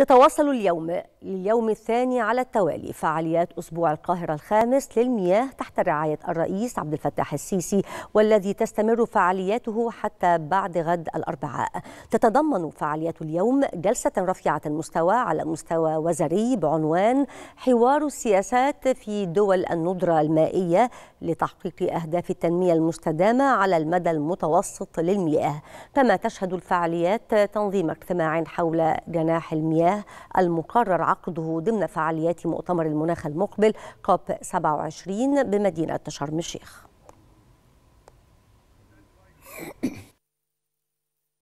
تتواصل اليوم لليوم الثاني على التوالي فعاليات أسبوع القاهرة الخامس للمياه تحت رعاية الرئيس عبد الفتاح السيسي والذي تستمر فعالياته حتى بعد غد الأربعاء تتضمن فعاليات اليوم جلسة رفيعة المستوى على مستوى وزري بعنوان حوار السياسات في دول الندرة المائية لتحقيق أهداف التنمية المستدامة على المدى المتوسط للمياه كما تشهد الفعاليات تنظيم اجتماع حول جناح المياه الله المقرر عقده ضمن فعاليات مؤتمر المناخ المقبل كوب 27 بمدينة شرم الشيخ